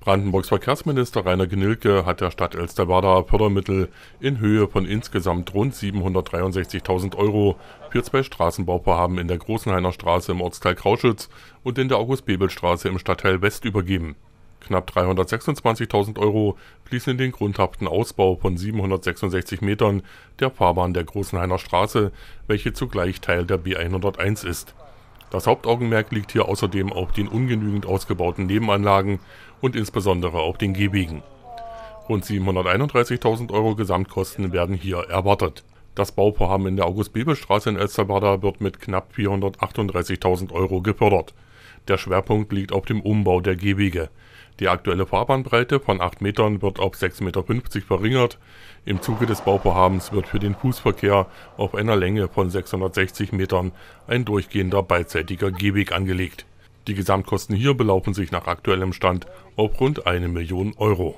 Brandenburgs Verkehrsminister Rainer Genilke hat der Stadt Elsterwerda Fördermittel in Höhe von insgesamt rund 763.000 Euro für zwei Straßenbauvorhaben in der Großenhainer Straße im Ortsteil Krauschütz und in der August-Bebel-Straße im Stadtteil West übergeben. Knapp 326.000 Euro fließen in den grundhaften Ausbau von 766 Metern der Fahrbahn der Großenhainer Straße, welche zugleich Teil der B 101 ist das Hauptaugenmerk liegt hier außerdem auf den ungenügend ausgebauten Nebenanlagen und insbesondere auf den Gehwegen. Rund 731.000 Euro Gesamtkosten werden hier erwartet. Das Bauvorhaben in der August-Bebel-Straße in Elsterwerda wird mit knapp 438.000 Euro gefördert der Schwerpunkt liegt auf dem Umbau der Gehwege. Die aktuelle Fahrbahnbreite von 8 Metern wird auf 6,50 Meter verringert. Im Zuge des Bauvorhabens wird für den Fußverkehr auf einer Länge von 660 Metern ein durchgehender beidseitiger Gehweg angelegt. Die Gesamtkosten hier belaufen sich nach aktuellem Stand auf rund eine Million Euro